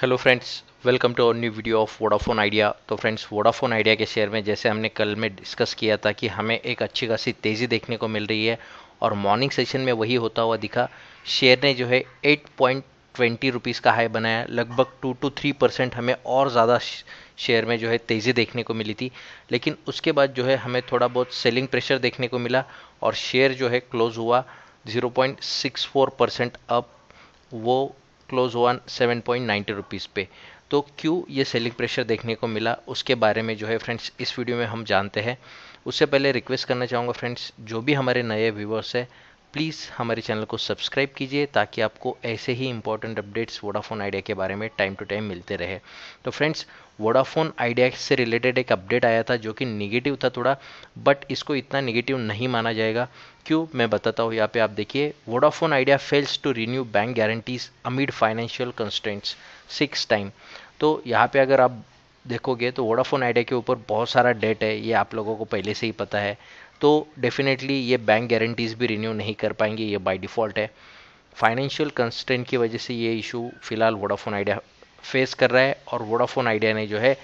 hello friends welcome to our new video of Vodafone Idea तो friends Vodafone Idea के share में जैसे हमने कल में डिस्कस किया था कि हमें एक अच्छी खासी तेज़ी देखने को मिल रही है और मॉर्निंग सेशन में वही होता हुआ दिखा शेयर ने जो है एट पॉइंट ट्वेंटी रुपीज़ का हाई बनाया लगभग टू टू थ्री परसेंट हमें और ज़्यादा शेयर में जो है तेज़ी देखने को मिली थी लेकिन उसके बाद जो है हमें थोड़ा बहुत सेलिंग प्रेशर देखने को मिला और शेयर जो है क्लोज़ हुआ zero point six four percent up वो क्लोज हुआ सेवन पॉइंट नाइन्टी रुपीज़ पे तो क्यों ये सेलिंग प्रेशर देखने को मिला उसके बारे में जो है फ्रेंड्स इस वीडियो में हम जानते हैं उससे पहले रिक्वेस्ट करना चाहूँगा फ्रेंड्स जो भी हमारे नए व्यूवर्स हैं प्लीज़ हमारे चैनल को सब्सक्राइब कीजिए ताकि आपको ऐसे ही इंपॉर्टेंट अपडेट्स वोडाफोन आइडिया के बारे में टाइम टू टाइम मिलते रहे तो फ्रेंड्स वोडाफोन आइडिया से रिलेटेड एक अपडेट आया था जो कि निगेटिव था थोड़ा बट इसको इतना निगेटिव नहीं माना जाएगा क्यों मैं बताता हूँ यहाँ पे आप देखिए Vodafone Idea fails to renew bank guarantees amid financial constraints six time तो यहाँ पे अगर आप देखोगे तो वोडाफोन आइडिया के ऊपर बहुत सारा डेट है ये आप लोगों को पहले से ही पता है तो डेफिनेटली ये बैंक गारंटीज़ भी रिन्यू नहीं कर पाएंगे ये बाय डिफ़ॉल्ट है फाइनेंशियल कंस्टेंट की वजह से ये इशू फ़िलहाल वोडाफोन आइडिया फेस कर रहा है और वोडाफोन आइडिया ने जो है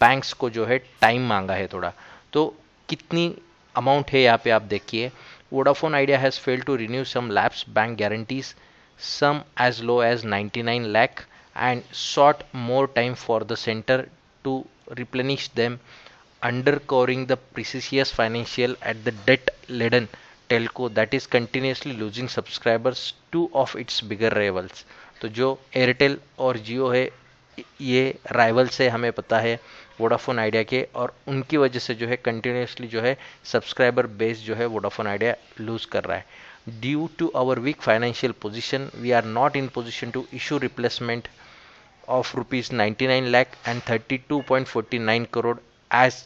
बैंक्स को जो है टाइम मांगा है थोड़ा तो कितनी अमाउंट है यहाँ पे आप देखिए Vodafone Idea has fail to renew some लैब्स bank guarantees some as low as 99 lakh and short more time for the centre to replenish them underscoring the precarious financial at the debt-laden telco that is continuously losing subscribers two of its bigger rivals तो जो Airtel और जियो है ये rival से हमें पता है Vodafone Idea के और उनकी वजह से जो है कंटिन्यूसली जो है सब्सक्राइबर बेस जो है वोडाफोन आइडिया लूज़ कर रहा है due to our weak financial position we are not in position to issue replacement of rupees ninety nine lakh and thirty two point forty nine crore as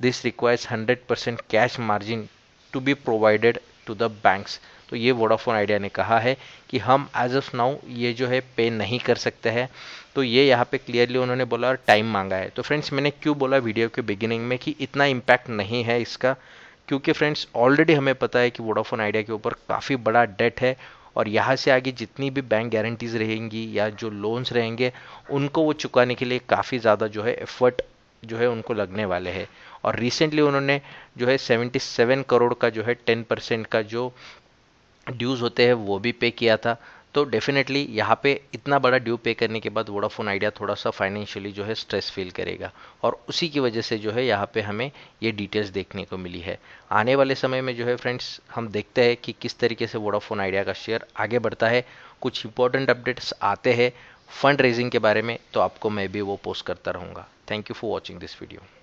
this requires hundred percent cash margin to be provided to the banks तो ये Vodafone idea ने कहा है कि हम as of now ये जो है पे नहीं कर सकते हैं तो ये यहाँ पे क्लियरली उन्होंने बोला और टाइम मांगा है तो फ्रेंड्स मैंने क्यों बोला वीडियो के बिगिनिंग में कि इतना इम्पैक्ट नहीं है इसका क्योंकि फ्रेंड्स ऑलरेडी हमें पता है कि वोडाफोन आइडिया के ऊपर काफ़ी बड़ा डेट है और यहाँ से आगे जितनी भी बैंक गारंटीज़ रहेंगी या जो लोन्स रहेंगे उनको वो चुकाने के लिए काफ़ी ज़्यादा जो है एफर्ट जो है उनको लगने वाले हैं और रिसेंटली उन्होंने जो है 77 करोड़ का जो है 10 परसेंट का जो ड्यूज़ होते हैं वो भी पे किया था तो डेफिनेटली यहाँ पे इतना बड़ा ड्यू पे करने के बाद वोडाफोन आइडिया थोड़ा सा फाइनेंशियली जो है स्ट्रेस फील करेगा और उसी की वजह से जो है यहाँ पे हमें ये डिटेल्स देखने को मिली है आने वाले समय में जो है फ्रेंड्स हम देखते हैं कि किस तरीके से वोडाफोन आइडिया का शेयर आगे बढ़ता है कुछ इंपॉर्टेंट अपडेट्स आते हैं फंड रेजिंग के बारे में तो आपको मैं भी वो पोस्ट करता रहूँगा thank you for watching this video